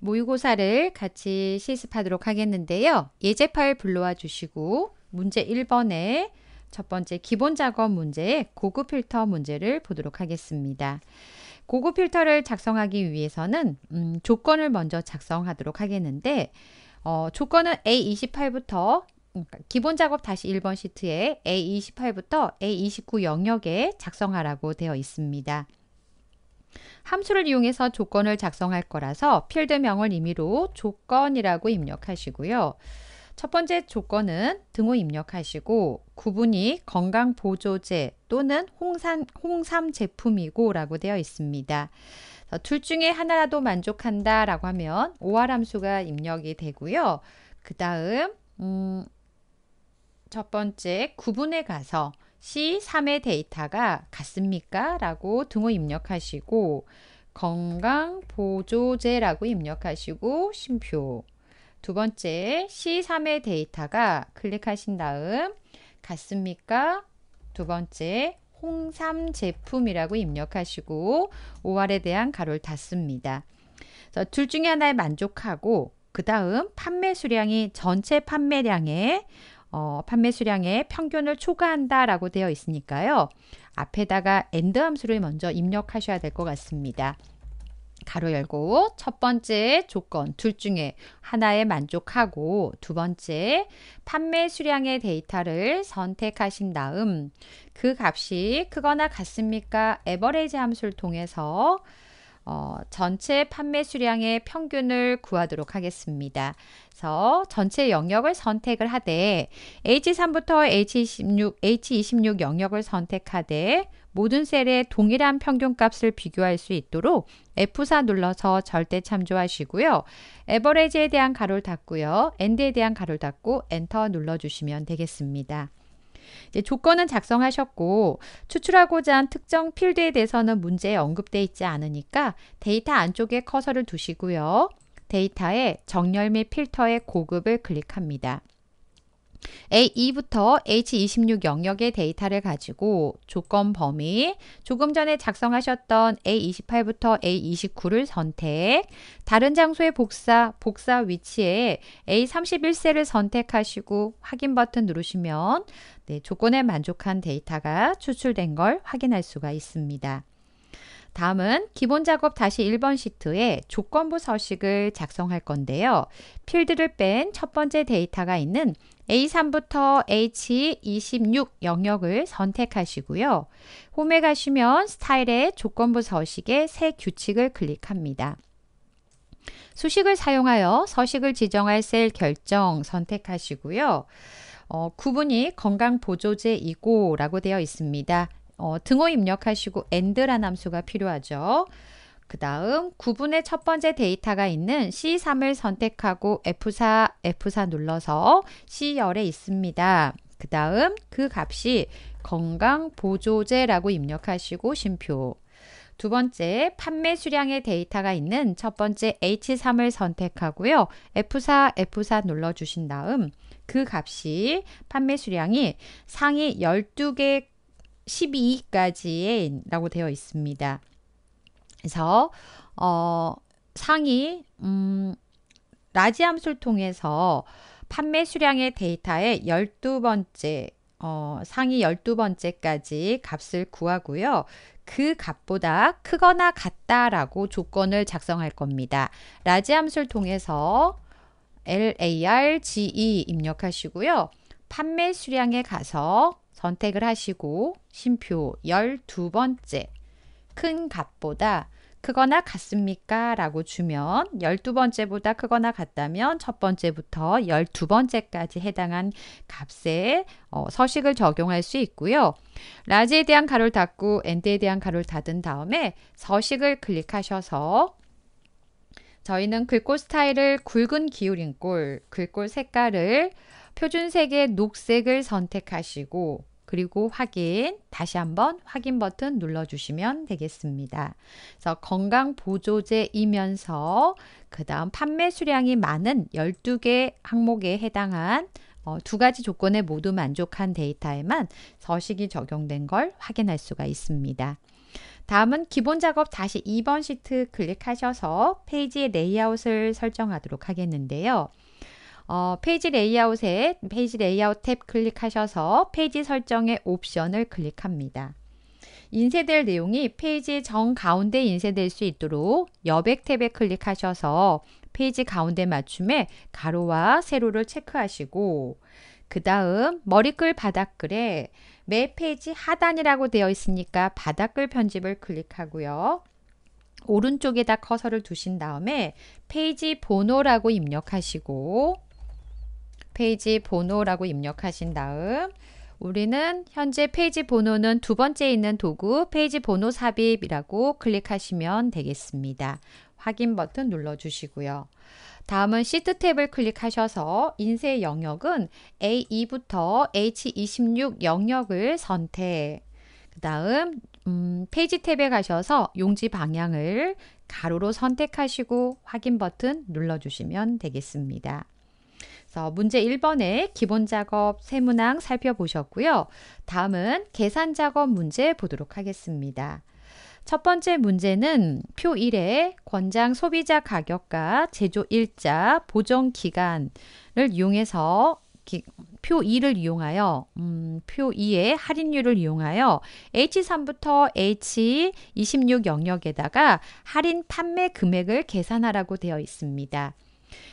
모의고사를 같이 실습하도록 하겠는데요. 예제 파일 불러와 주시고 문제 1번에 첫 번째 기본 작업 문제 고급 필터 문제를 보도록 하겠습니다. 고급 필터를 작성하기 위해서는 음, 조건을 먼저 작성하도록 하겠는데 어, 조건은 A28부터 음, 기본 작업 다시 1번 시트에 A28부터 A29 영역에 작성하라고 되어 있습니다. 함수를 이용해서 조건을 작성할 거라서 필드명을 임의로 조건이라고 입력하시고요. 첫 번째 조건은 등호 입력하시고 구분이 건강보조제 또는 홍삼, 홍삼 제품이고 라고 되어 있습니다. 어, 둘 중에 하나라도 만족한다 라고 하면 오알 함수가 입력이 되고요. 그 다음 음, 첫 번째 구분에 가서 C3의 데이터가 같습니까? 라고 등호 입력하시고 건강보조제라고 입력하시고 심표 두 번째 C3의 데이터가 클릭하신 다음 같습니까? 두 번째 홍삼 제품이라고 입력하시고 OR에 대한 가로를 닫습니다. 그래서 둘 중에 하나에 만족하고 그 다음 판매 수량이 전체 판매량의 어, 판매 수량의 평균을 초과한다라고 되어 있으니까요. 앞에다가 엔드 함수를 먼저 입력하셔야 될 것 같습니다. 가로 열고 첫 번째 조건 둘 중에 하나에 만족하고 두 번째 판매 수량의 데이터를 선택하신 다음 그 값이 크거나 같습니까? 에버레이지 함수를 통해서 어, 전체 판매 수량의 평균을 구하도록 하겠습니다. 그래서 전체 영역을 선택을 하되 H3부터 H26, H26 영역을 선택하되 모든 셀의 동일한 평균값을 비교할 수 있도록 F4 눌러서 절대 참조하시고요. 에버레지에 대한 가로를 닫고요. 엔드에 대한 가로를 닫고 엔터 눌러주시면 되겠습니다. 조건은 작성하셨고 추출하고자 한 특정 필드에 대해서는 문제에 언급되어 있지 않으니까 데이터 안쪽에 커서를 두시고요. 데이터에 정렬 및 필터의 고급을 클릭합니다. A2부터 H26 영역의 데이터를 가지고 조건 범위, 조금 전에 작성하셨던 A28부터 A29를 선택, 다른 장소의 복사, 복사 위치에 A31세를 선택하시고 확인 버튼 누르시면 네, 조건에 만족한 데이터가 추출된 걸 확인할 수가 있습니다. 다음은 기본 작업 다시 1번 시트에 조건부 서식을 작성할 건데요. 필드를 뺀 첫 번째 데이터가 있는 A3부터 H26 영역을 선택하시고요. 홈에 가시면 스타일의 조건부 서식의 새 규칙을 클릭합니다. 수식을 사용하여 서식을 지정할 셀 결정 선택하시고요. 어, 구분이 건강보조제이고 라고 되어 있습니다. 어, 등호 입력하시고 a 드라는 함수가 필요하죠. 그 다음 구분의 첫 번째 데이터가 있는 C3을 선택하고 F4, F4 눌러서 C열에 있습니다. 그 다음 그 값이 건강보조제라고 입력하시고 심표두 번째, 판매 수량의 데이터가 있는 첫 번째 H3을 선택하고요. F4, F4 눌러주신 다음 그 값이 판매 수량이 상위 12개 1 2위까지 라고 되어 있습니다. 그래서 어, 상위 음, 라지 함수를 통해서 판매 수량의 데이터의 12번째 어, 상위 12번째까지 값을 구하고요. 그 값보다 크거나 같다라고 조건을 작성할 겁니다. 라지 함수를 통해서 LARGE 입력하시고요. 판매 수량에 가서 선택을 하시고 심표 12번째 큰 값보다 크거나 같습니까? 라고 주면 12번째보다 크거나 같다면 첫 번째부터 12번째까지 해당한 값에 어, 서식을 적용할 수 있고요. 라지에 대한 가로를 닫고 엔드에 대한 가로를 닫은 다음에 서식을 클릭하셔서 저희는 글꼴 스타일을 굵은 기울인 꼴, 글꼴 색깔을 표준색의 녹색을 선택하시고 그리고 확인, 다시 한번 확인 버튼 눌러주시면 되겠습니다. 그래서 건강보조제이면서 그 다음 판매 수량이 많은 12개 항목에 해당한 어, 두 가지 조건에 모두 만족한 데이터에만 서식이 적용된 걸 확인할 수가 있습니다. 다음은 기본 작업 다시 2번 시트 클릭하셔서 페이지의 레이아웃을 설정하도록 하겠는데요. 어, 페이지 레이아웃에 페이지 레이아웃 탭 클릭하셔서 페이지 설정의 옵션을 클릭합니다. 인쇄될 내용이 페이지 정 가운데 인쇄될 수 있도록 여백 탭에 클릭하셔서 페이지 가운데 맞춤에 가로와 세로를 체크하시고 그 다음 머리글 바닥글에 매 페이지 하단이라고 되어 있으니까 바닥글 편집을 클릭하고요. 오른쪽에다 커서를 두신 다음에 페이지 번호라고 입력하시고 페이지 번호라고 입력하신 다음 우리는 현재 페이지 번호는 두 번째 있는 도구 페이지 번호 삽입이라고 클릭하시면 되겠습니다. 확인 버튼 눌러주시고요. 다음은 시트 탭을 클릭하셔서 인쇄 영역은 A2부터 H26 영역을 선택. 그 다음 음, 페이지 탭에 가셔서 용지 방향을 가로로 선택하시고 확인 버튼 눌러주시면 되겠습니다. 그래서 문제 1번의 기본 작업 세문항 살펴보셨고요. 다음은 계산 작업 문제 보도록 하겠습니다. 첫 번째 문제는 표 1에 권장 소비자 가격과 제조 일자, 보정 기간을 이용해서 기, 표 2를 이용하여 음, 표 2의 할인율을 이용하여 H3부터 H26 영역에다가 할인 판매 금액을 계산하라고 되어 있습니다.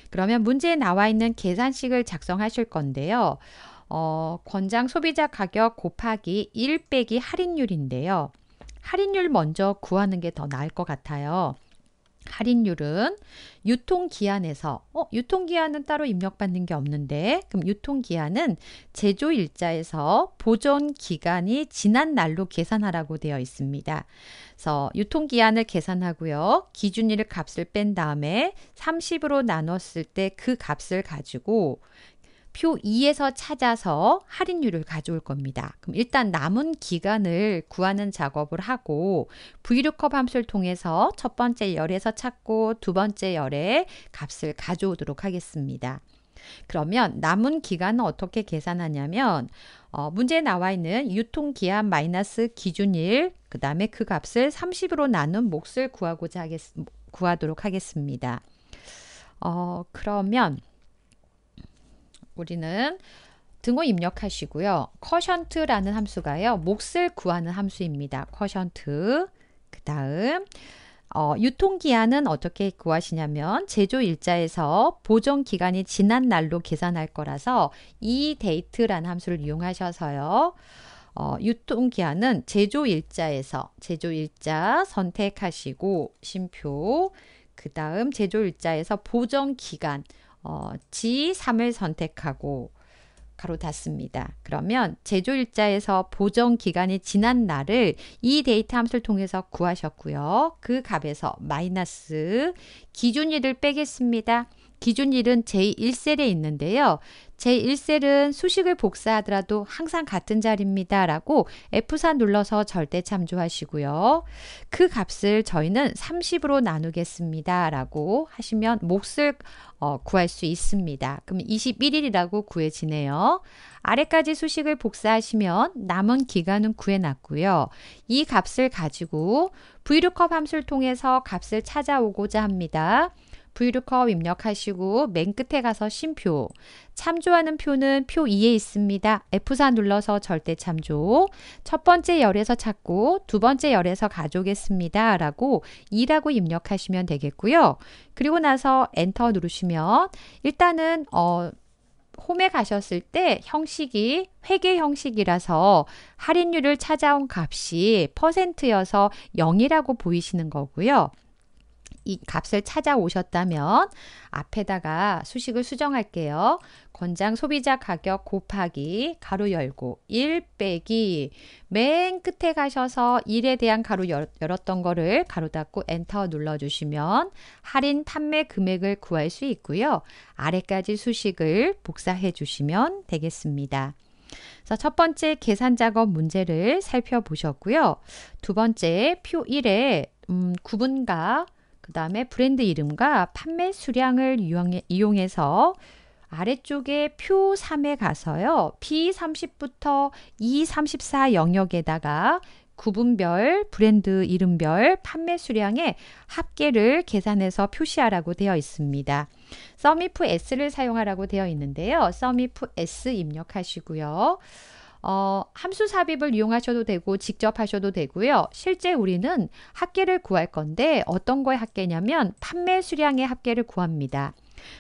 그러면 문제에 나와 있는 계산식을 작성하실 건데요. 어, 권장 소비자 가격 곱하기 1 빼기 할인율인데요. 할인율 먼저 구하는 게 더 나을 것 같아요. 할인율은 유통기한에서 어, 유통기한은 따로 입력받는 게 없는데 그럼 유통기한은 제조일자에서 보존기간이 지난 날로 계산하라고 되어 있습니다. 그래서 유통기한을 계산하고요. 기준일 값을 뺀 다음에 30으로 나눴을 때 그 값을 가지고 표 2에서 찾아서 할인율을 가져올 겁니다. 그럼 일단 남은 기간을 구하는 작업을 하고 Vlookup 함수를 통해서 첫 번째 열에서 찾고 두 번째 열에 값을 가져오도록 하겠습니다. 그러면 남은 기간은 어떻게 계산하냐면 어, 문제에 나와 있는 유통기한 마이너스 기준일 그 다음에 그 값을 30으로 나눈 몫을 구하고자 하겠, 구하도록 하겠습니다. 어, 그러면 우리는 등호 입력하시고요. 커션트라는 함수가요. 몫을 구하는 함수입니다. 커션트 그 다음 어, 유통기한은 어떻게 구하시냐면 제조일자에서 보존기간이 지난 날로 계산할 거라서 이 데이트라는 함수를 이용하셔서요. 어, 유통기한은 제조일자에서 제조일자 선택하시고 심표 그 다음 제조일자에서 보존기간 어, G3을 선택하고 가로 닫습니다. 그러면 제조 일자에서 보정 기간이 지난 날을 이 데이터 함수를 통해서 구하셨고요. 그 값에서 마이너스 기준일을 빼겠습니다. 기준일은 제1셀에 있는데요. 제1셀은 수식을 복사하더라도 항상 같은 자리입니다. 라고 F4 눌러서 절대 참조하시고요. 그 값을 저희는 30으로 나누겠습니다. 라고 하시면 몫을 어, 구할 수 있습니다. 그럼 21일이라고 구해지네요. 아래까지 수식을 복사하시면 남은 기간은 구해놨고요. 이 값을 가지고 VLOOKUP 함수를 통해서 값을 찾아오고자 합니다. 브이루컵 입력하시고 맨 끝에 가서 심표 참조하는 표는 표 2에 있습니다. F4 눌러서 절대 참조 첫 번째 열에서 찾고 두 번째 열에서 가져오겠습니다. 라고 2라고 입력하시면 되겠고요. 그리고 나서 엔터 누르시면 일단은 어 홈에 가셨을 때 형식이 회계 형식이라서 할인율을 찾아온 값이 퍼센트여서 0이라고 보이시는 거고요. 이 값을 찾아오셨다면 앞에다가 수식을 수정할게요. 권장 소비자 가격 곱하기 가로 열고 1 빼기 맨 끝에 가셔서 1에 대한 가로 열, 었던 거를 가로 닫고 엔터 눌러주시면 할인 판매 금액을 구할 수 있고요. 아래까지 수식을 복사해 주시면 되겠습니다. 자, 첫 번째 계산 작업 문제를 살펴보셨고요. 두 번째 표 1에 음, 구분과 그 다음에 브랜드 이름과 판매 수량을 이용해서 아래쪽에 표 3에 가서요. B30부터 E34 영역에다가 구분별, 브랜드 이름별, 판매 수량의 합계를 계산해서 표시하라고 되어 있습니다. 서미프 S를 사용하라고 되어 있는데요. 서미프 S 입력하시고요. 어, 함수 삽입을 이용하셔도 되고 직접 하셔도 되고요. 실제 우리는 합계를 구할 건데 어떤 거에 합계냐면 판매 수량의 합계를 구합니다.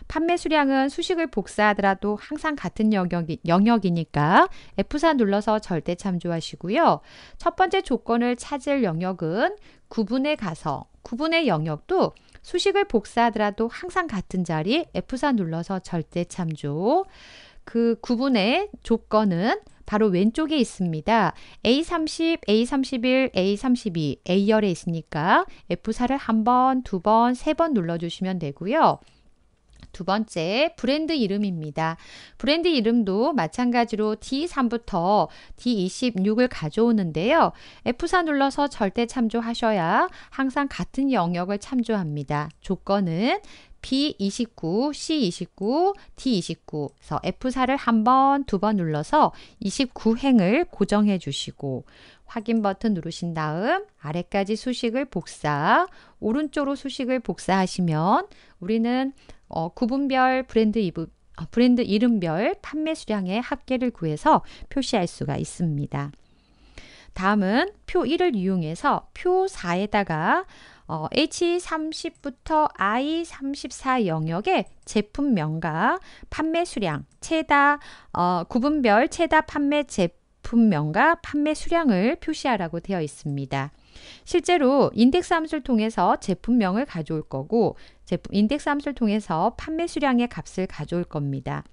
판매 수량은 수식을 복사하더라도 항상 같은 영역이, 영역이니까 F4 눌러서 절대 참조하시고요. 첫 번째 조건을 찾을 영역은 구분에 가서 구분의 영역도 수식을 복사하더라도 항상 같은 자리 F4 눌러서 절대 참조 그 구분의 조건은 바로 왼쪽에 있습니다. A30, A31, A32, A열에 있으니까 F4를 한 번, 두 번, 세번 눌러주시면 되고요. 두 번째 브랜드 이름입니다. 브랜드 이름도 마찬가지로 D3부터 D26을 가져오는데요. F4 눌러서 절대 참조하셔야 항상 같은 영역을 참조합니다. 조건은 B29, C29, D29. 그래서 F4를 한 번, 두 번 눌러서 29행을 고정해 주시고 확인 버튼 누르신 다음 아래까지 수식을 복사, 오른쪽으로 수식을 복사하시면 우리는 어, 구분별 브랜드 이브, 어, 브랜드 이름별 판매 수량의 합계를 구해서 표시할 수가 있습니다. 다음은 표 1을 이용해서 표 4에다가 어, H30부터 I34 영역의 제품명과 판매 수량, 최다 어, 구분별 최다 판매 제품명과 판매 수량을 표시하라고 되어 있습니다. 실제로 인덱스 함수를 통해서 제품명을 가져올 거고 제품 인덱스 함수를 통해서 판매 수량의 값을 가져올 겁니다.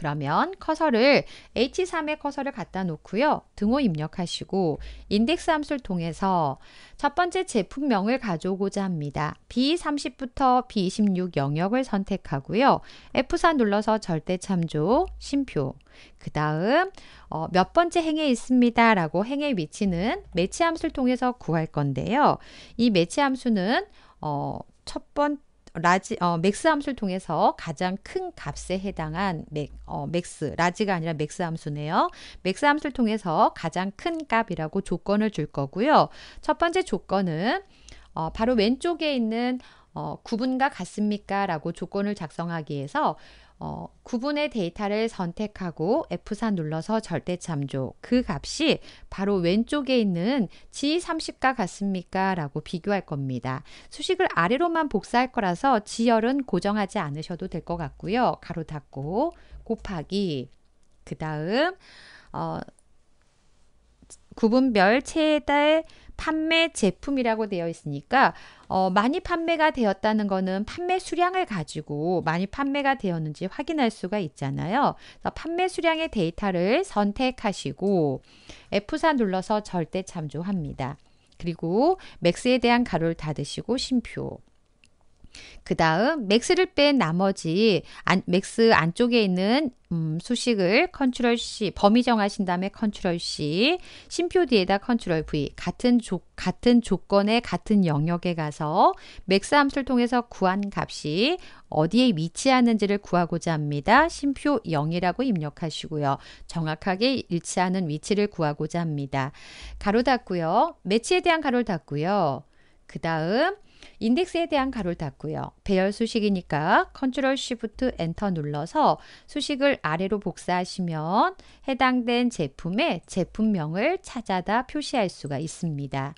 그러면 커서를 h 3의 커서를 갖다 놓고요. 등호 입력하시고 인덱스 함수를 통해서 첫 번째 제품명을 가져오고자 합니다. B30부터 B26 영역을 선택하고요. F4 눌러서 절대 참조, 심표. 그 다음 어, 몇 번째 행에 있습니다 라고 행의 위치는 매치 함수를 통해서 구할 건데요. 이 매치 함수는 어, 첫 번째 라지 어, 맥스 함수를 통해서 가장 큰 값에 해당한 맥, 어, 맥스 라지가 아니라 맥스 함수네요. 맥스 함수를 통해서 가장 큰 값이라고 조건을 줄 거고요. 첫 번째 조건은 어, 바로 왼쪽에 있는 어, 구분과 같습니까? 라고 조건을 작성하기 위해서 어, 구분의 데이터를 선택하고 F4 눌러서 절대 참조. 그 값이 바로 왼쪽에 있는 G30과 같습니까? 라고 비교할 겁니다. 수식을 아래로만 복사할 거라서 지열은 고정하지 않으셔도 될 것 같고요. 가로 닫고 곱하기. 그 다음, 어, 구분별 최대 판매 제품이라고 되어 있으니까 어, 많이 판매가 되었다는 것은 판매 수량을 가지고 많이 판매가 되었는지 확인할 수가 있잖아요. 판매 수량의 데이터를 선택하시고 F4 눌러서 절대 참조합니다. 그리고 맥스에 대한 가로를 닫으시고 심표 그 다음 맥스를 뺀 나머지 안, 맥스 안쪽에 있는 음, 수식을 컨트롤 C 범위 정하신 다음에 컨트롤 C 심표 뒤에다 컨트롤 V 같은 조, 같은 조건의 같은 영역에 가서 맥스 함수를 통해서 구한 값이 어디에 위치하는지를 구하고자 합니다. 심표 0이라고 입력하시고요. 정확하게 일치하는 위치를 구하고자 합니다. 가로 닫고요. 매치에 대한 가로 닫고요. 그 다음 인덱스에 대한 가로를 닫고요. 배열 수식이니까 컨트롤 쉬프트 엔터 눌러서 수식을 아래로 복사하시면 해당된 제품의 제품명을 찾아다 표시할 수가 있습니다.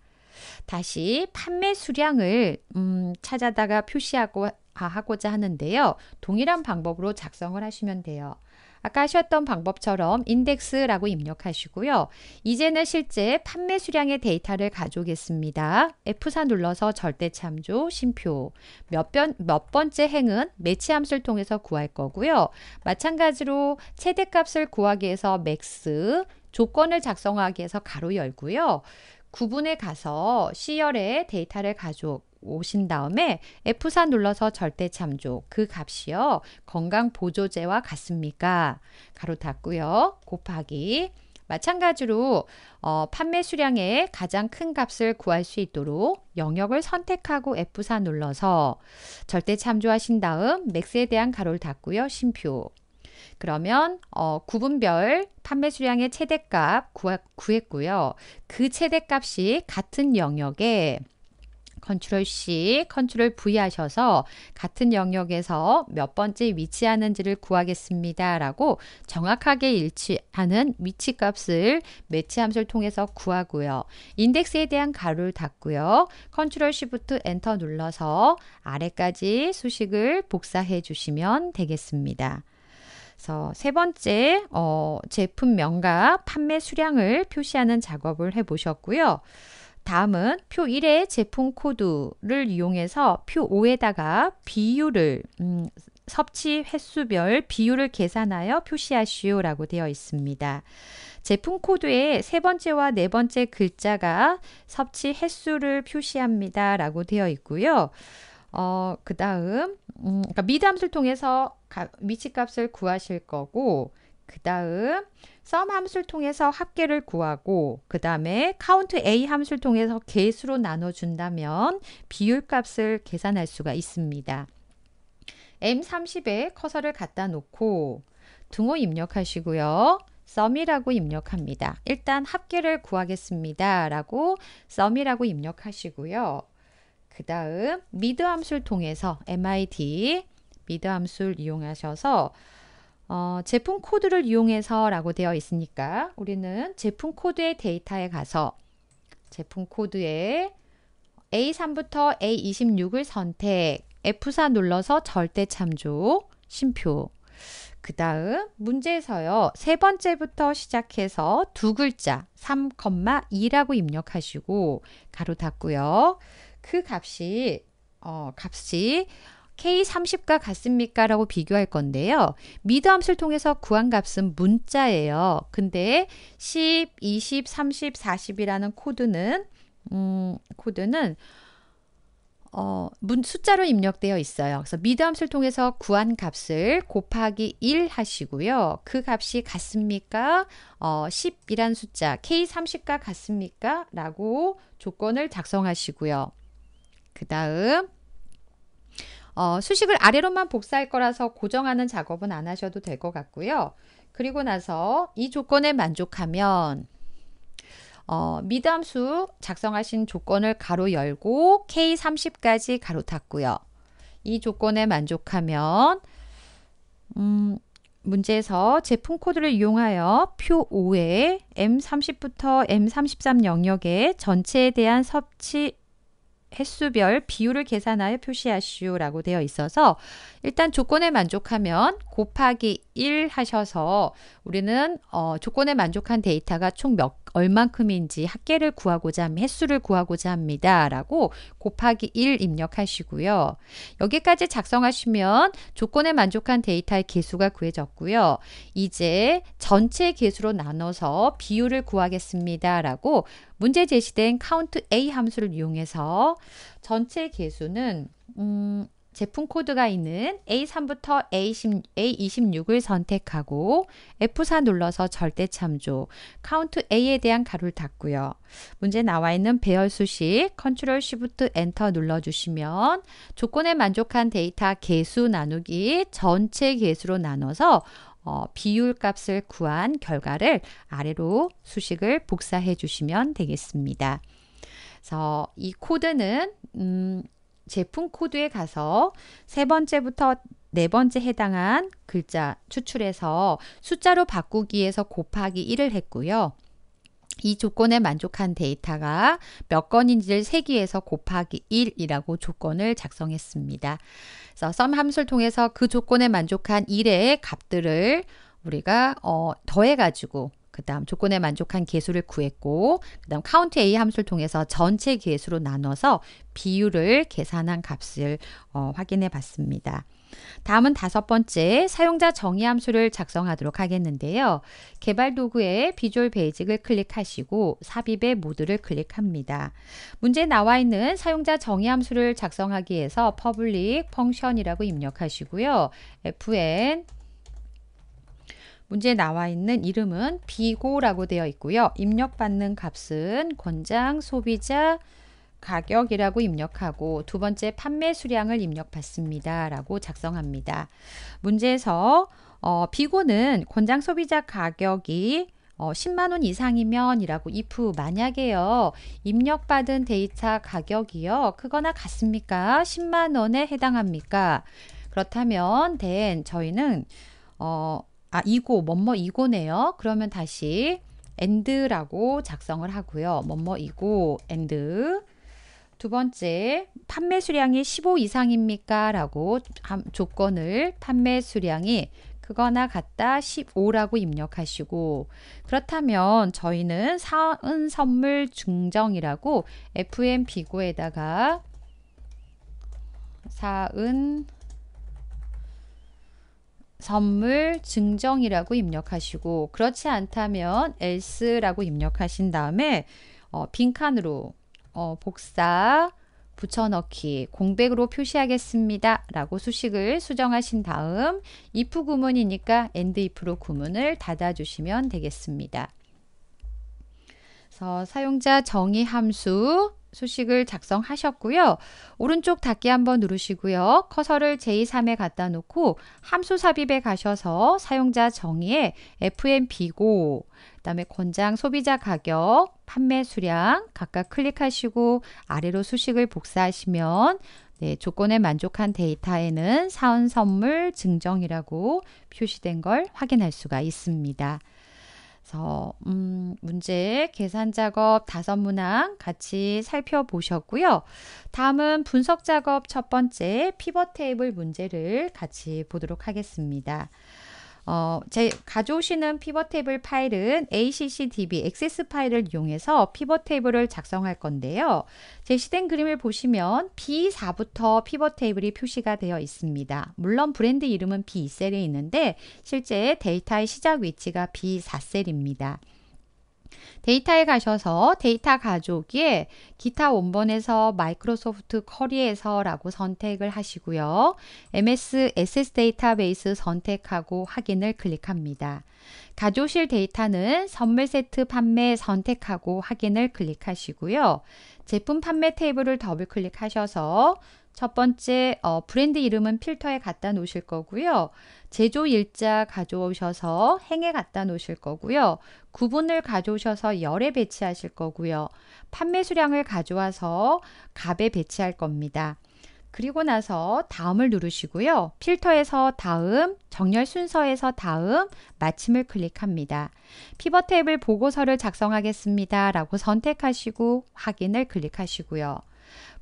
다시 판매 수량을 음, 찾아다가 표시하고 아, 하고자 하는데요. 동일한 방법으로 작성을 하시면 돼요. 아까 하셨던 방법처럼 인덱스라고 입력하시고요. 이제는 실제 판매 수량의 데이터를 가져오겠습니다. F4 눌러서 절대 참조, 심표, 몇, 번, 몇 번째 행은 매치 함수를 통해서 구할 거고요. 마찬가지로 최대값을 구하기 위해서 맥스, 조건을 작성하기 위해서 가로 열고요. 구분에 가서 c 열에 데이터를 가져오고 오신 다음에 F4 눌러서 절대 참조 그 값이요. 건강 보조제와 같습니까? 가로 닫고요. 곱하기 마찬가지로 어, 판매 수량의 가장 큰 값을 구할 수 있도록 영역을 선택하고 F4 눌러서 절대 참조하신 다음 맥스에 대한 가로를 닫고요. 심표 그러면 어, 구분별 판매 수량의 최대값 구했고요. 그 최대값이 같은 영역에 컨트롤 C, 컨트롤 V 하셔서 같은 영역에서 몇 번째 위치하는지를 구하겠습니다. 라고 정확하게 일치하는 위치 값을 매치 함수를 통해서 구하고요. 인덱스에 대한 가로를 닫고요. 컨트롤 s h i 엔터 눌러서 아래까지 수식을 복사해 주시면 되겠습니다. 세 번째 어, 제품명과 판매 수량을 표시하는 작업을 해보셨고요. 다음은 표 1의 제품 코드를 이용해서 표 5에다가 비율을 음, 섭취 횟수별 비율을 계산하여 표시하시오라고 되어 있습니다. 제품 코드의 세 번째와 네 번째 글자가 섭취 횟수를 표시합니다라고 되어 있고요. 어, 그 다음, 음, 그러니까 미담을 통해서 가, 위치값을 구하실 거고, 그 다음, sum 함수를 통해서 합계를 구하고 그 다음에 count a 함수를 통해서 개수로 나눠준다면 비율값을 계산할 수가 있습니다. M30에 커서를 갖다 놓고 등호 입력하시고요. 썸이라고 입력합니다. 일단 합계를 구하겠습니다. 라고 썸이라고 입력하시고요. 그 다음 미드 함수를 통해서 MID 미드 함수를 이용하셔서 어, 제품 코드를 이용해서 라고 되어 있으니까 우리는 제품 코드의 데이터에 가서 제품 코드에 A3부터 A26을 선택 F4 눌러서 절대 참조 심표 그 다음 문제에서요. 세 번째부터 시작해서 두 글자 3,2라고 입력하시고 가로 닫고요. 그 값이 어, 값이 K30과 같습니까? 라고 비교할 건데요. 미드 함수를 통해서 구한 값은 문자예요. 근데 10, 20, 30, 40이라는 코드는 음, 코드는 어, 문, 숫자로 입력되어 있어요. 그래서 미드 함수를 통해서 구한 값을 곱하기 1 하시고요. 그 값이 같습니까? 어, 10이란 숫자 K30과 같습니까? 라고 조건을 작성하시고요. 그 다음 어, 수식을 아래로만 복사할 거라서 고정하는 작업은 안 하셔도 될 것 같고요. 그리고 나서 이 조건에 만족하면 어, 미담수 작성하신 조건을 가로 열고 K30까지 가로 탔고요. 이 조건에 만족하면 음, 문제에서 제품 코드를 이용하여 표 5에 M30부터 M33 영역의 전체에 대한 섭취 횟수별 비율을 계산하여 표시하시오라고 되어 있어서 일단 조건에 만족하면 곱하기 1 하셔서 우리는 어, 조건에 만족한 데이터가 총몇 얼만큼인지 합계를 구하고자 함, 횟수를 구하고자 합니다. 라고 곱하기 1 입력하시고요. 여기까지 작성하시면 조건에 만족한 데이터의 개수가 구해졌고요. 이제 전체 개수로 나눠서 비율을 구하겠습니다. 라고 문제 제시된 count a 함수를 이용해서 전체 개수는 음, 제품 코드가 있는 A3부터 A10, A26을 선택하고 F4 눌러서 절대 참조, 카운트 A에 대한 가로를 닫고요. 문제 나와 있는 배열 수식, 컨트롤 쉬프트 엔터 눌러주시면 조건에 만족한 데이터 개수 나누기 전체 개수로 나눠서 어, 비율 값을 구한 결과를 아래로 수식을 복사해 주시면 되겠습니다. 그래서 이 코드는 음, 제품 코드에 가서 세 번째부터 네 번째 해당한 글자 추출해서 숫자로 바꾸기에서 곱하기 1을 했고요. 이 조건에 만족한 데이터가 몇 건인지를 세기 에서 곱하기 1이라고 조건을 작성했습니다. 그래서 sum 함수를 통해서 그 조건에 만족한 1의 값들을 우리가 어, 더해가지고 그 다음 조건에 만족한 개수를 구했고 그 다음 카운트 A 함수를 통해서 전체 개수로 나눠서 비율을 계산한 값을 어, 확인해 봤습니다. 다음은 다섯 번째 사용자 정의 함수를 작성하도록 하겠는데요. 개발 도구에 비주얼 베이직을 클릭하시고 삽입의 모드를 클릭합니다. 문제 나와 있는 사용자 정의 함수를 작성하기 위해서 public function이라고 입력하시고요. fn 문제에 나와 있는 이름은 비고라고 되어 있고요. 입력받는 값은 권장, 소비자, 가격이라고 입력하고 두 번째 판매 수량을 입력받습니다. 라고 작성합니다. 문제에서 어, 비고는 권장 소비자 가격이 어, 10만원 이상이면 이라고 if 만약에요. 입력받은 데이터 가격이요. 크거나 같습니까? 10만원에 해당합니까? 그렇다면 then 저희는 어, 아, 이고, 뭐뭐 이고네요. 그러면 다시 end라고 작성을 하고요. 뭐뭐 이고, end. 두 번째, 판매 수량이 15 이상입니까? 라고 조건을 판매 수량이 그거나 같다 15라고 입력하시고 그렇다면 저희는 사은 선물 증정이라고 FM 비고에다가 사은 선물 증정이라고 입력하시고 그렇지 않다면 else라고 입력하신 다음에 어, 빈칸으로 어, 복사 붙여넣기 공백으로 표시하겠습니다 라고 수식을 수정하신 다음 if 구문이니까 and if로 구문을 닫아 주시면 되겠습니다 그래서 사용자 정의 함수 수식을 작성하셨고요. 오른쪽 닫기 한번 누르시고요. 커서를 제 2, 3에 갖다 놓고 함수 삽입에 가셔서 사용자 정의에 FMB고 그다음에 권장 소비자 가격, 판매 수량 각각 클릭하시고 아래로 수식을 복사하시면 네, 조건에 만족한 데이터에는 사은 선물 증정이라고 표시된 걸 확인할 수가 있습니다. 그래서 음, 문제 계산 작업 다섯 문항 같이 살펴보셨고요. 다음은 분석 작업 첫 번째 피벗 테이블 문제를 같이 보도록 하겠습니다. 어, 제 가져오시는 피벗 테이블 파일은 ACCDB 액세스 파일을 이용해서 피벗 테이블을 작성할 건데요. 제시된 그림을 보시면 B4부터 피벗 테이블이 표시가 되어 있습니다. 물론 브랜드 이름은 B2셀에 있는데 실제 데이터의 시작 위치가 B4셀입니다. 데이터에 가셔서 데이터 가족에 기타 원본에서 마이크로소프트 커리에서라고 선택을 하시고요. MS SS 데이터베이스 선택하고 확인을 클릭합니다. 가져실 데이터는 선물 세트 판매 선택하고 확인을 클릭하시고요. 제품 판매 테이블을 더블 클릭하셔서 첫 번째 어, 브랜드 이름은 필터에 갖다 놓으실 거고요. 제조 일자 가져오셔서 행에 갖다 놓으실 거고요. 구분을 가져오셔서 열에 배치하실 거고요. 판매 수량을 가져와서 값에 배치할 겁니다. 그리고 나서 다음을 누르시고요. 필터에서 다음, 정렬 순서에서 다음, 마침을 클릭합니다. 피벗 테이블 보고서를 작성하겠습니다. 라고 선택하시고 확인을 클릭하시고요.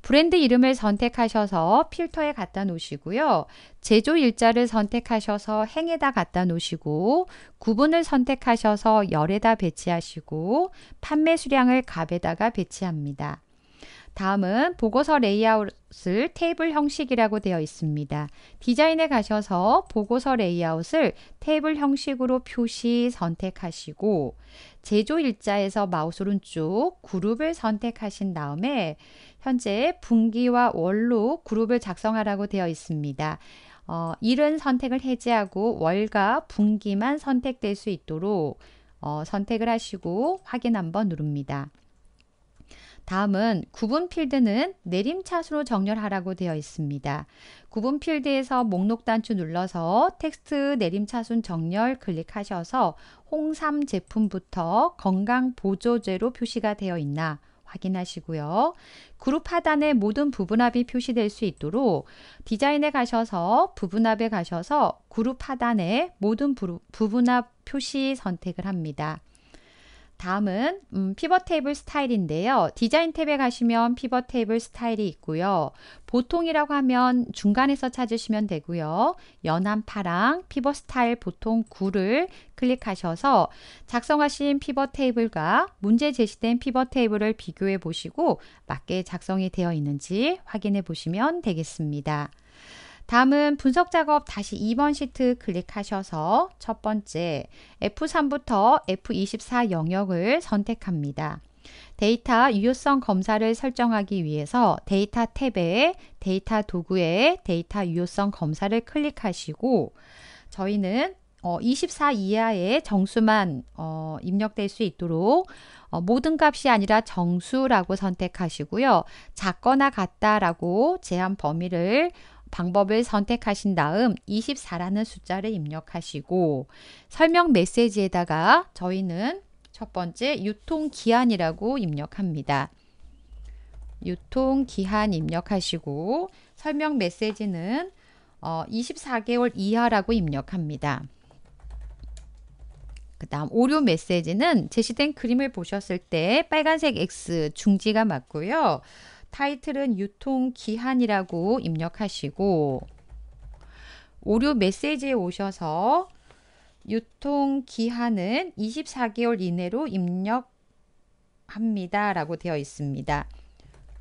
브랜드 이름을 선택하셔서 필터에 갖다 놓으시고요. 제조 일자를 선택하셔서 행에다 갖다 놓으시고 구분을 선택하셔서 열에다 배치하시고 판매 수량을 값에다가 배치합니다. 다음은 보고서 레이아웃을 테이블 형식이라고 되어 있습니다. 디자인에 가셔서 보고서 레이아웃을 테이블 형식으로 표시 선택하시고 제조 일자에서 마우스 오른쪽 그룹을 선택하신 다음에 현재 분기와 월로 그룹을 작성하라고 되어 있습니다. 어, 일은 선택을 해제하고 월과 분기만 선택될 수 있도록 어, 선택을 하시고 확인 한번 누릅니다. 다음은 구분 필드는 내림차수로 정렬하라고 되어 있습니다. 구분 필드에서 목록 단추 눌러서 텍스트 내림차순 정렬 클릭하셔서 홍삼 제품부터 건강보조제로 표시가 되어 있나 확인하시고요. 그룹 하단에 모든 부분합이 표시될 수 있도록 디자인에 가셔서 부분합에 가셔서 그룹 하단에 모든 부, 부분합 표시 선택을 합니다. 다음은 음, 피벗 테이블 스타일인데요. 디자인 탭에 가시면 피벗 테이블 스타일이 있고요. 보통이라고 하면 중간에서 찾으시면 되고요. 연한 파랑 피벗 스타일 보통 9를 클릭하셔서 작성하신 피벗 테이블과 문제 제시된 피벗 테이블을 비교해 보시고 맞게 작성이 되어 있는지 확인해 보시면 되겠습니다. 다음은 분석 작업 다시 2번 시트 클릭하셔서 첫 번째 F3부터 F24 영역을 선택합니다. 데이터 유효성 검사를 설정하기 위해서 데이터 탭에 데이터 도구에 데이터 유효성 검사를 클릭하시고 저희는 어, 24 이하의 정수만 어, 입력될 수 있도록 어, 모든 값이 아니라 정수라고 선택하시고요. 작거나 같다라고 제한 범위를 방법을 선택하신 다음 24라는 숫자를 입력하시고 설명 메시지에다가 저희는 첫 번째 유통기한이라고 입력합니다. 유통기한 입력하시고 설명 메시지는 어, 24개월 이하라고 입력합니다. 그 다음 오류 메시지는 제시된 그림을 보셨을 때 빨간색 X 중지가 맞고요. 타이틀은 유통기한이라고 입력하시고 오류 메시지에 오셔서 유통기한은 24개월 이내로 입력합니다 라고 되어 있습니다.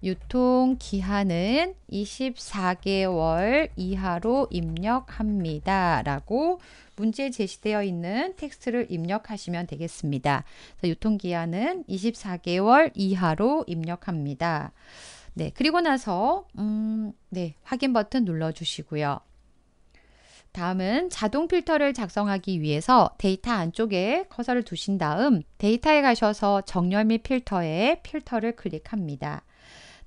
유통기한은 24개월 이하로 입력합니다. 라고 문제 제시되어 있는 텍스트를 입력하시면 되겠습니다. 유통기한은 24개월 이하로 입력합니다. 네, 그리고 나서 음, 네, 확인 버튼 눌러 주시고요. 다음은 자동 필터를 작성하기 위해서 데이터 안쪽에 커서를 두신 다음 데이터에 가셔서 정렬 및 필터에 필터를 클릭합니다.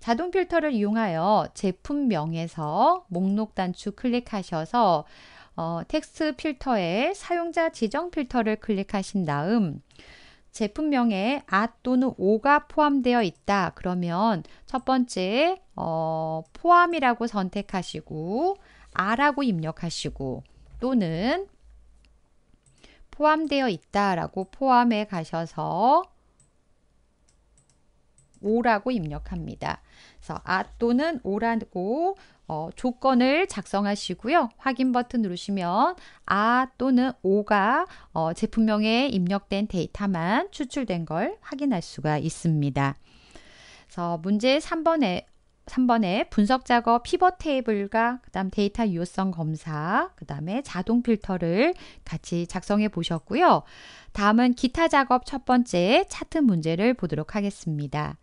자동 필터를 이용하여 제품명에서 목록 단추 클릭하셔서 어, 텍스트 필터에 사용자 지정 필터를 클릭하신 다음 제품명에 아 또는 오가 포함되어 있다. 그러면 첫 번째 어, 포함이라고 선택하시고 아라고 입력하시고 또는 포함되어 있다라고 포함에 가셔서 오라고 입력합니다. 그래서 아 또는 오라고 어, 조건을 작성하시고요. 확인 버튼 누르시면 아 또는 오가 어, 제품명에 입력된 데이터만 추출된 걸 확인할 수가 있습니다. 그래서 문제 3번에 3번에 분석 작업 피벗 테이블과 그다음 데이터 유효성 검사, 그다음에 자동 필터를 같이 작성해 보셨고요. 다음은 기타 작업 첫 번째 차트 문제를 보도록 하겠습니다.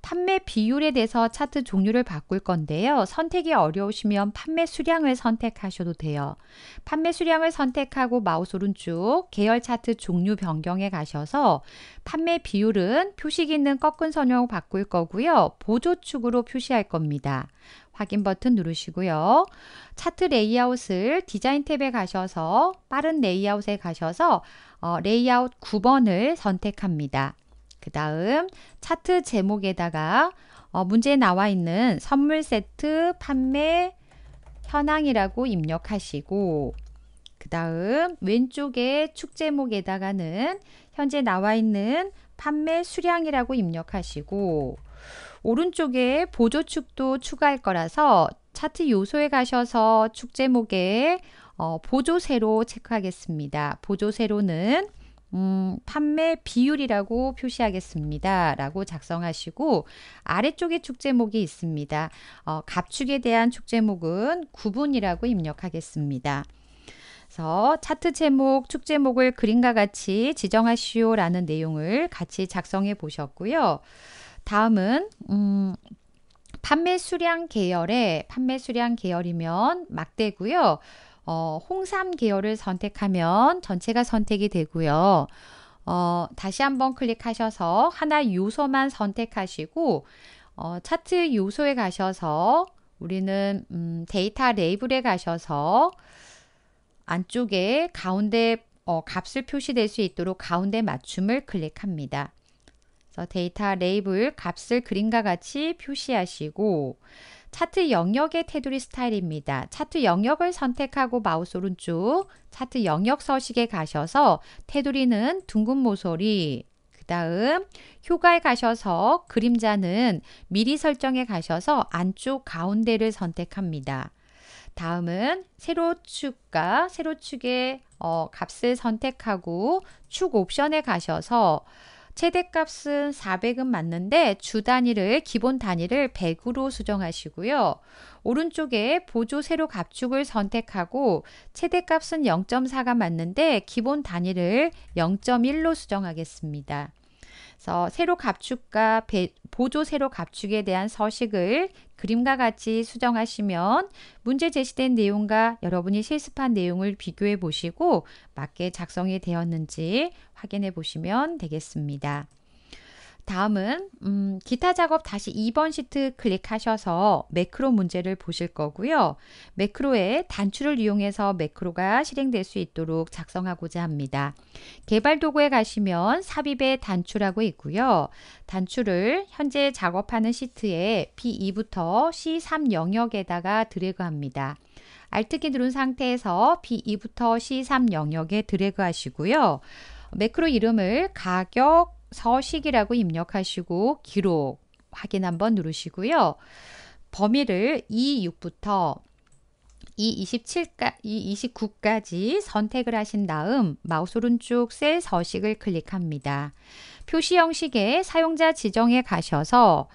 판매 비율에 대해서 차트 종류를 바꿀 건데요. 선택이 어려우시면 판매 수량을 선택하셔도 돼요. 판매 수량을 선택하고 마우스 오른쪽 계열 차트 종류 변경에 가셔서 판매 비율은 표식 있는 꺾은 선형 바꿀 거고요. 보조축으로 표시할 겁니다. 확인 버튼 누르시고요. 차트 레이아웃을 디자인 탭에 가셔서 빠른 레이아웃에 가셔서 어, 레이아웃 9번을 선택합니다. 그 다음 차트 제목에다가 어, 문제에 나와 있는 선물 세트 판매 현황이라고 입력하시고 그 다음 왼쪽에 축제목에다가는 현재 나와 있는 판매 수량이라고 입력하시고 오른쪽에 보조축도 추가할 거라서 차트 요소에 가셔서 축제목에 어, 보조세로 체크하겠습니다. 보조세로는 음, 판매 비율이라고 표시하겠습니다. 라고 작성하시고 아래쪽에 축제목이 있습니다. 어, 갑축에 대한 축제목은 구분이라고 입력하겠습니다. 그래서 차트 제목, 축제목을 그림과 같이 지정하시오 라는 내용을 같이 작성해 보셨고요. 다음은 음, 판매 수량 계열에 판매 수량 계열이면 막대고요. 어, 홍삼 계열을 선택하면 전체가 선택이 되고요. 어, 다시 한번 클릭하셔서 하나 요소만 선택하시고 어, 차트 요소에 가셔서 우리는 음, 데이터 레이블에 가셔서 안쪽에 가운데 어, 값을 표시될 수 있도록 가운데 맞춤을 클릭합니다. 그래서 데이터 레이블 값을 그림과 같이 표시하시고 차트 영역의 테두리 스타일입니다. 차트 영역을 선택하고 마우스 오른쪽 차트 영역 서식에 가셔서 테두리는 둥근 모서리 그 다음 효과에 가셔서 그림자는 미리 설정에 가셔서 안쪽 가운데를 선택합니다. 다음은 세로축과 세로축의 어, 값을 선택하고 축 옵션에 가셔서 최대값은 400은 맞는데 주 단위를 기본 단위를 100으로 수정하시고요. 오른쪽에 보조 세로 값축을 선택하고 최대값은 0.4가 맞는데 기본 단위를 0.1로 수정하겠습니다. 그래서 세로 갑축과 보조 세로 갑축에 대한 서식을 그림과 같이 수정하시면 문제 제시된 내용과 여러분이 실습한 내용을 비교해 보시고 맞게 작성이 되었는지 확인해 보시면 되겠습니다. 다음은 음, 기타 작업 다시 2번 시트 클릭하셔서 매크로 문제를 보실 거고요. 매크로에 단추를 이용해서 매크로가 실행될 수 있도록 작성하고자 합니다. 개발 도구에 가시면 삽입의 단추라고 있고요. 단추를 현재 작업하는 시트에 B2부터 C3 영역에다가 드래그합니다. Alt키 누른 상태에서 B2부터 C3 영역에 드래그하시고요. 매크로 이름을 가격, 서식이라고 입력하시고 기록 확인 한번 누르시고요. 범위를 E6부터 E27까, 지 선택을 하신 다음 마우스 오른쪽 셀 서식을 클릭합니다. 표시 형식의 사용자 지정에 가셔서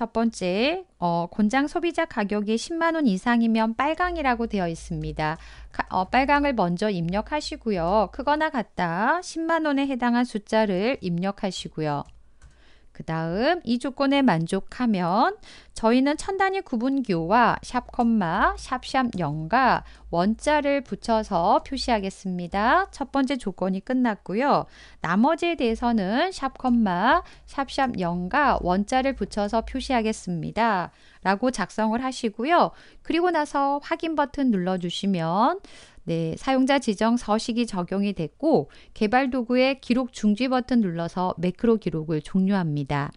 첫 번째, 어, 권장 소비자 가격이 10만 원 이상이면 빨강이라고 되어 있습니다. 가, 어, 빨강을 먼저 입력하시고요. 크거나 같다 10만 원에 해당한 숫자를 입력하시고요. 그 다음 이 조건에 만족하면 저희는 천단위 구분기와샵 콤마 샵샵 영과 원자를 붙여서 표시하겠습니다. 첫 번째 조건이 끝났고요. 나머지에 대해서는 샵 콤마 샵샵 영과 원자를 붙여서 표시하겠습니다. 라고 작성을 하시고요. 그리고 나서 확인 버튼 눌러주시면 네, 사용자 지정 서식이 적용이 됐고 개발 도구의 기록 중지 버튼 눌러서 매크로 기록을 종료합니다.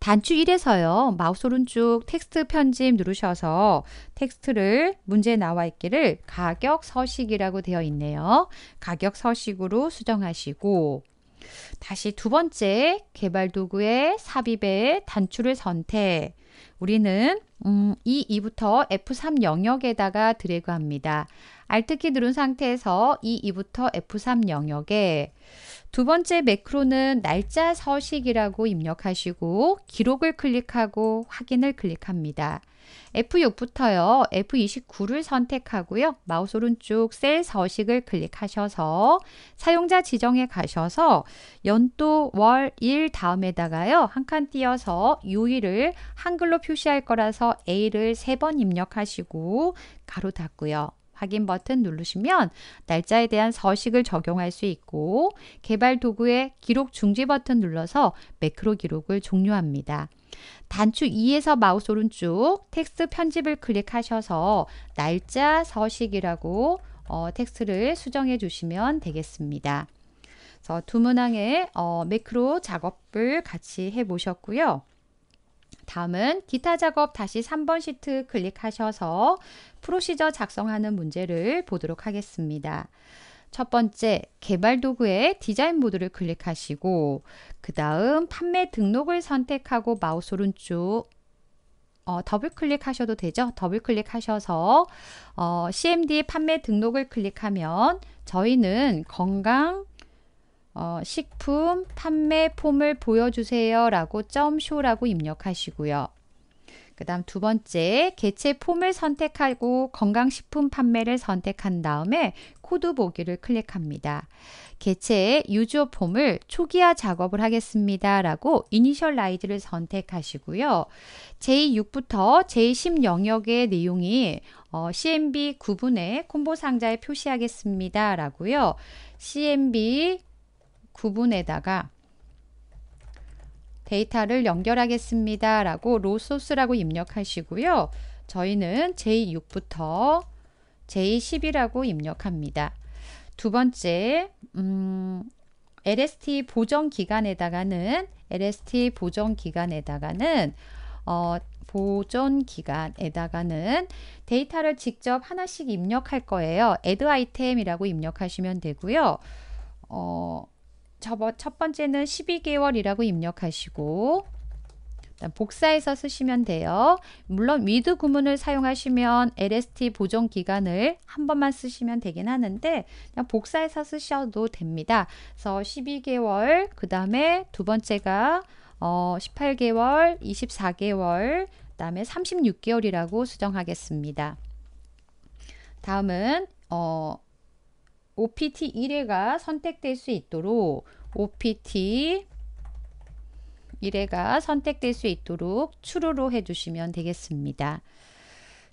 단추 1에서요. 마우스 오른쪽 텍스트 편집 누르셔서 텍스트를 문제 나와 있기를 가격 서식이라고 되어 있네요. 가격 서식으로 수정하시고 다시 두 번째 개발 도구의 삽입에 단추를 선택. 우리는 음, 이 2부터 F3 영역에다가 드래그합니다. Alt키 누른 상태에서 이 2부터 F3 영역에 두 번째 매크로는 날짜 서식이라고 입력하시고 기록을 클릭하고 확인을 클릭합니다. F6부터요. F29를 선택하고요. 마우스 오른쪽 셀 서식을 클릭하셔서 사용자 지정에 가셔서 연도, 월, 일 다음에다가요. 한 칸 띄어서 요일을 한글로 표시할 거라서 A를 3번 입력하시고 가로 닫고요. 확인 버튼 누르시면 날짜에 대한 서식을 적용할 수 있고 개발 도구의 기록 중지 버튼 눌러서 매크로 기록을 종료합니다. 단추 2에서 마우스 오른쪽 텍스트 편집을 클릭하셔서 날짜 서식이라고 어, 텍스트를 수정해 주시면 되겠습니다. 그래서 두 문항의 어, 매크로 작업을 같이 해 보셨고요. 다음은 기타 작업 다시 3번 시트 클릭하셔서 프로시저 작성하는 문제를 보도록 하겠습니다. 첫 번째, 개발 도구의 디자인 모드를 클릭하시고, 그 다음 판매 등록을 선택하고 마우스 오른쪽 어, 더블 클릭하셔도 되죠. 더블 클릭하셔서 어, CMD 판매 등록을 클릭하면 저희는 건강 어, 식품 판매 폼을 보여주세요 라고 점쇼라고 입력하시고요. 그 다음 두 번째, 개체 폼을 선택하고 건강식품 판매를 선택한 다음에 코드 보기를 클릭합니다. 개체의 유저 폼을 초기화 작업을 하겠습니다. 라고 이니셜라이드를 선택하시고요. 제6부터 제 10 영역의 내용이 어, CMB 구분의 콤보 상자에 표시하겠습니다. 라고요. CMB 구분에다가 데이터를 연결하겠습니다. 라고 로소스라고 입력하시고요. 저희는 J6부터 J10이라고 입력합니다. 두 번째, 음, LST 보정 기간에다가는 LST 보정 기간에다가는 어, 보존 기간에다가는 데이터를 직접 하나씩 입력할 거예요. add item이라고 입력하시면 되고요. 어, 첫 번째는 12개월이라고 입력하시고 복사해서 쓰시면 돼요. 물론 위드 구문을 사용하시면 LST 보존 기간을 한 번만 쓰시면 되긴 하는데 그냥 복사해서 쓰셔도 됩니다. 그래서 12개월, 그 다음에 두 번째가 어, 18개월, 24개월, 그 다음에 36개월이라고 수정하겠습니다. 다음은 어, OPT 1회가 선택될 수 있도록 OPT 1회가 선택될 수 있도록 추루로 해주시면 되겠습니다.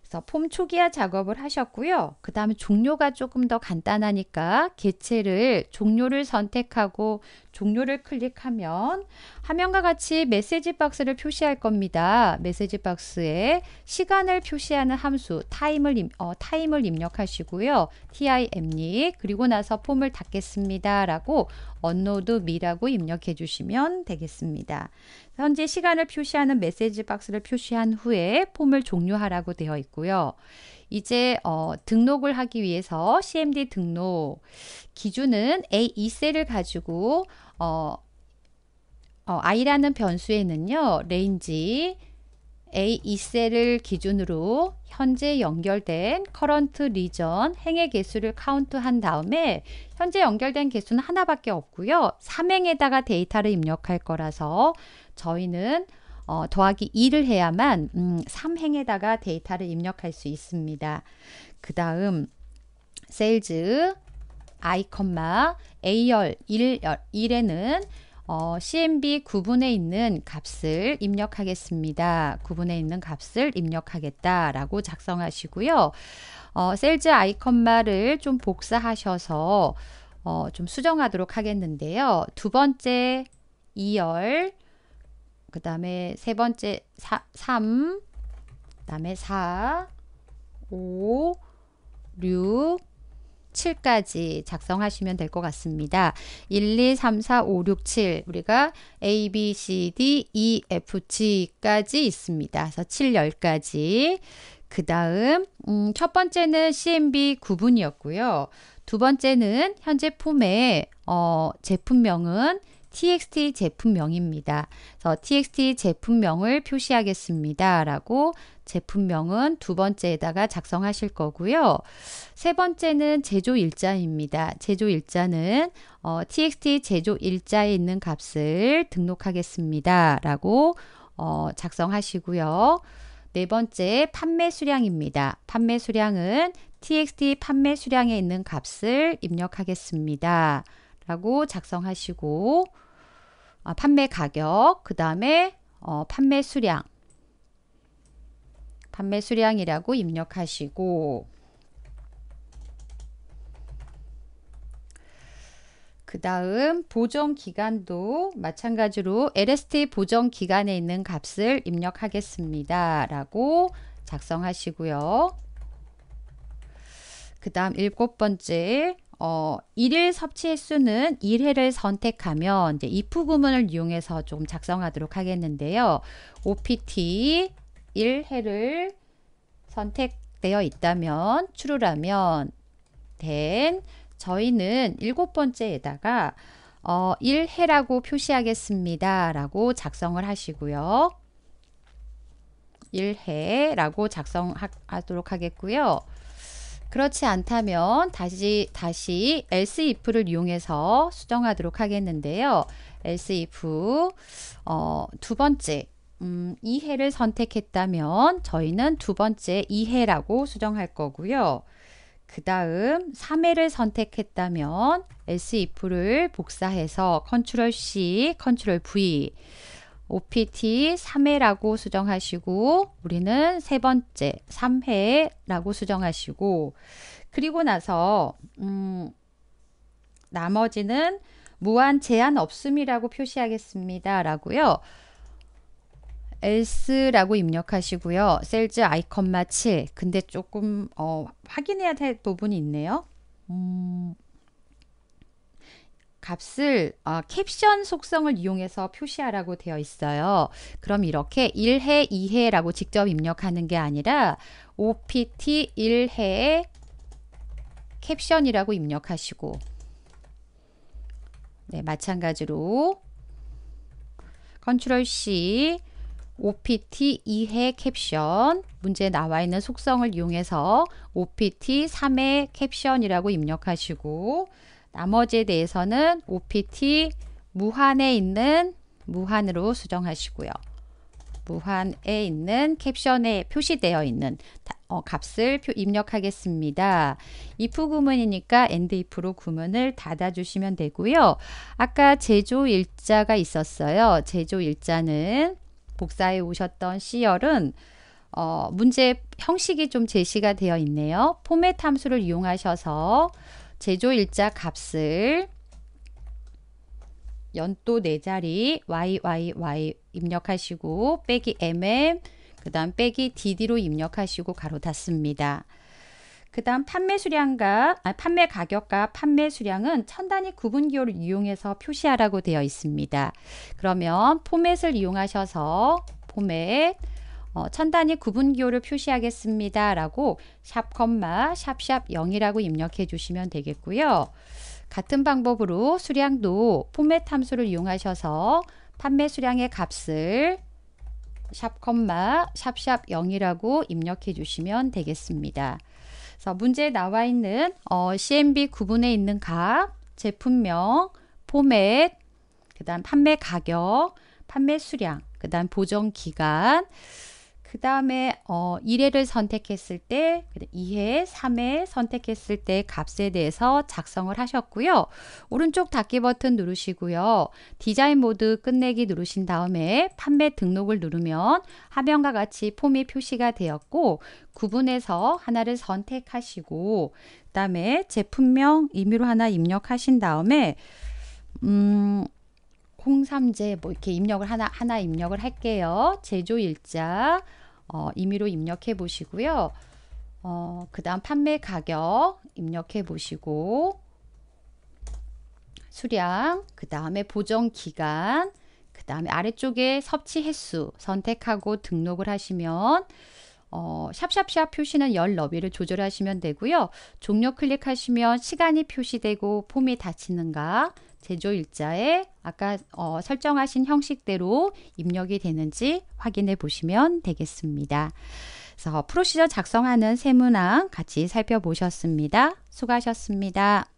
그래서 폼 초기화 작업을 하셨고요. 그 다음에 종료가 조금 더 간단하니까 개체를 종료를 선택하고 종료를 클릭하면 화면과 같이 메시지 박스를 표시할 겁니다. 메시지 박스에 시간을 표시하는 함수 타임을, 임, 어, 타임을 입력하시고요. tim님 그리고 나서 폼을 닫겠습니다. 라고 언노드 미라고 입력해 주시면 되겠습니다. 현재 시간을 표시하는 메시지 박스를 표시한 후에 폼을 종료하라고 되어 있고요. 이제 어, 등록을 하기 위해서 CMD 등록 기준은 A2셀을 가지고 어, 어, i라는 변수에는요. 레인지 A2셀을 기준으로 현재 연결된 커런트 리전 행의 개수를 카운트한 다음에 현재 연결된 개수는 하나밖에 없고요. 삼행에다가 데이터를 입력할 거라서 저희는 어, 더하기 2를 해야만 음, 3행에다가 데이터를 입력할 수 있습니다. 그 다음 s a l i, a열 1열 1에는 어, CMB 구분에 있는 값을 입력하겠습니다. 구분에 있는 값을 입력하겠다라고 작성하시고요. 어, 셀즈 아이좀 복사하셔서 어, 좀 수정하도록 하겠는데요. 두 번째 2열 그 다음에 세 번째 사, 3, 그 다음에 4, 5, 6, 7까지 작성하시면 될 것 같습니다. 1, 2, 3, 4, 5, 6, 7 우리가 A, B, C, D, E, F, G까지 있습니다. 그래서 7, 10까지 그 다음 음, 첫 번째는 CMB 구분이었고요. 두 번째는 현재 품의 어, 제품명은 txt 제품명입니다. 그래서 txt 제품명을 표시하겠습니다. 라고 제품명은 두 번째에다가 작성하실 거고요. 세 번째는 제조 일자입니다. 제조 일자는 어, txt 제조 일자에 있는 값을 등록하겠습니다. 라고 어, 작성하시고요. 네 번째 판매 수량입니다. 판매 수량은 txt 판매 수량에 있는 값을 입력하겠습니다. 라고 작성하시고 아, 판매 가격 그 다음에 어, 판매 수량 판매 수량이라고 입력하시고 그 다음 보정 기간도 마찬가지로 LST 보정 기간에 있는 값을 입력하겠습니다. 라고 작성하시고요. 그 다음 일곱 번째 어, 일일 섭취 횟수는 일회를 선택하면 이제 if 구문을 이용해서 조금 작성하도록 하겠는데요. OPT 일회를 선택되어 있다면 true라면 then 저희는 일곱 번째에다가 어, 1회라고 표시하겠습니다. 라고 작성을 하시고요. 1회라고 작성하도록 하겠고요. 그렇지 않다면 다시 다시 else if를 이용해서 수정하도록 하겠는데요. else if 어, 두 번째 음, 이해를 선택했다면 저희는 두 번째 이해라고 수정할 거고요. 그 다음 3회를 선택했다면 else if를 복사해서 컨트롤 C, 컨트롤 V OPT 3회라고 수정하시고 우리는 세 번째 3회라고 수정하시고 그리고 나서 음 나머지는 무한 제한 없음이라고 표시하겠습니다. 라고요. else라고 입력하시고요. 셀즈 아이컨마 치 근데 조금 어, 확인해야 될 부분이 있네요. 음, 값을 어, 캡션 속성을 이용해서 표시하라고 되어 있어요. 그럼 이렇게 1회, 2회라고 직접 입력하는 게 아니라 OPT 1회에 캡션이라고 입력하시고 네, 마찬가지로 컨트롤 C OPT 2회 캡션 문제에 나와 있는 속성을 이용해서 OPT 3회 캡션이라고 입력하시고 나머지에 대해서는 OPT 무한에 있는 무한으로 수정하시고요. 무한에 있는 캡션에 표시되어 있는 어, 값을 입력하겠습니다. if 구문이니까 and if로 구문을 닫아주시면 되고요. 아까 제조 일자가 있었어요. 제조 일자는 복사해 오셨던 C열은 어, 문제 형식이 좀 제시가 되어 있네요. 포맷 함수를 이용하셔서 제조일자 값을 연도 4자리 YYY 입력하시고 빼기 MM 그 다음 빼기 DD로 입력하시고 가로 닫습니다. 그 다음 판매 수량과 아, 판매 가격과 판매 수량은 천 단위 구분 기호를 이용해서 표시하라고 되어 있습니다. 그러면 포맷을 이용하셔서 포맷 어, 천 단위 구분 기호를 표시하겠습니다. 라고 샵 컴마 샵샵 0이라고 입력해 주시면 되겠고요. 같은 방법으로 수량도 포맷 함수를 이용하셔서 판매 수량의 값을 샵 컴마 샵샵 0이라고 입력해 주시면 되겠습니다. 그래서 문제에 나와 있는 어, CMB 구분에 있는 값, 제품명, 포맷, 그 다음 판매 가격, 판매 수량, 그 다음 보정 기간, 그 다음에 어, 1회를 선택했을 때 2회, 3회 선택했을 때 값에 대해서 작성을 하셨고요. 오른쪽 닫기 버튼 누르시고요. 디자인 모드 끝내기 누르신 다음에 판매 등록을 누르면 화면과 같이 폼이 표시가 되었고 구분해서 하나를 선택하시고 그 다음에 제품명 임의로 하나 입력하신 다음에 음, 홍삼제 뭐 이렇게 입력을 하나 하나 입력을 할게요. 제조 일자 어, 임의로 입력해 보시고요. 어, 그 다음 판매 가격 입력해 보시고 수량, 그 다음에 보정 기간, 그 다음에 아래쪽에 섭취 횟수 선택하고 등록을 하시면 어, 샵샵샵 표시는 열 너비를 조절하시면 되고요. 종료 클릭하시면 시간이 표시되고 폼이 닫히는가 제조 일자에 아까 어, 설정하신 형식대로 입력이 되는지 확인해 보시면 되겠습니다. 그래서 프로시저 작성하는 세문항 같이 살펴보셨습니다. 수고하셨습니다.